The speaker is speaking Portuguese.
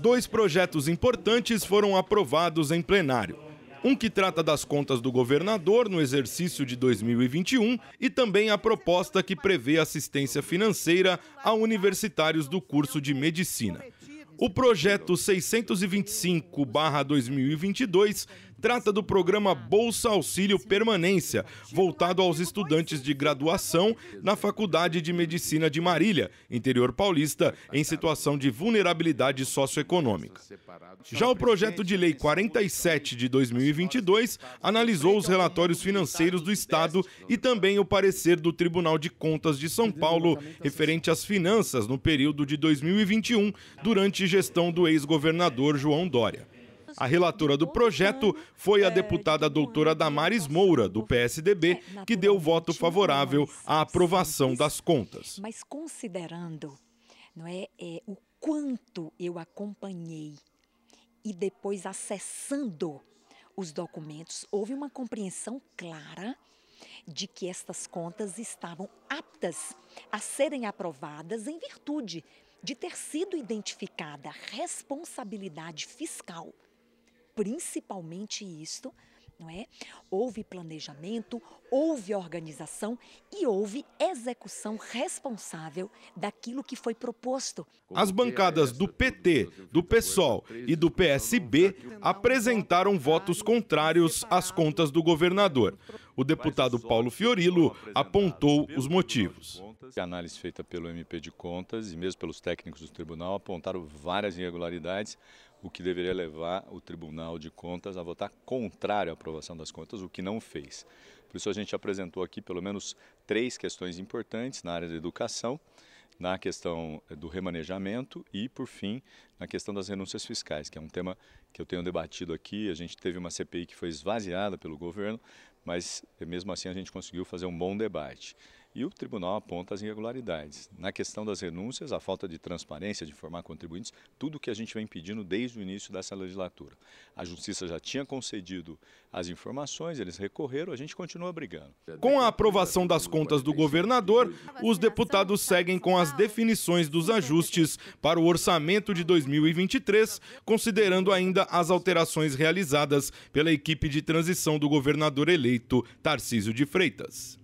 dois projetos importantes foram aprovados em plenário. Um que trata das contas do governador no exercício de 2021 e também a proposta que prevê assistência financeira a universitários do curso de medicina. O projeto 625-2022 trata do programa Bolsa Auxílio Permanência, voltado aos estudantes de graduação na Faculdade de Medicina de Marília, interior paulista, em situação de vulnerabilidade socioeconômica. Já o projeto de lei 47 de 2022 analisou os relatórios financeiros do Estado e também o parecer do Tribunal de Contas de São Paulo referente às finanças no período de 2021, durante gestão do ex-governador João Dória. A relatora do projeto foi a deputada doutora Damares Moura, do PSDB, que deu voto favorável à aprovação das contas. Mas considerando não é, é o quanto eu acompanhei e depois acessando os documentos, houve uma compreensão clara de que estas contas estavam aptas a serem aprovadas em virtude de ter sido identificada responsabilidade fiscal. Principalmente isto, não é? Houve planejamento, houve organização e houve execução responsável daquilo que foi proposto. As bancadas do PT, do PSOL e do PSB apresentaram votos contrários às contas do governador. O deputado Paulo Fiorilo apontou os motivos contas. A análise feita pelo MP de Contas e mesmo pelos técnicos do tribunal apontaram várias irregularidades, o que deveria levar o Tribunal de Contas a votar contrário à aprovação das contas, o que não fez. Por isso a gente apresentou aqui pelo menos três questões importantes na área da educação na questão do remanejamento e, por fim, na questão das renúncias fiscais, que é um tema que eu tenho debatido aqui. A gente teve uma CPI que foi esvaziada pelo governo, mas mesmo assim a gente conseguiu fazer um bom debate e o tribunal aponta as irregularidades. Na questão das renúncias, a falta de transparência de informar contribuintes, tudo que a gente vem pedindo desde o início dessa legislatura. A justiça já tinha concedido as informações, eles recorreram, a gente continua brigando. Com a aprovação das contas do governador, os deputados seguem com as definições dos ajustes para o orçamento de 2023, considerando ainda as alterações realizadas pela equipe de transição do governador eleito, Tarcísio de Freitas.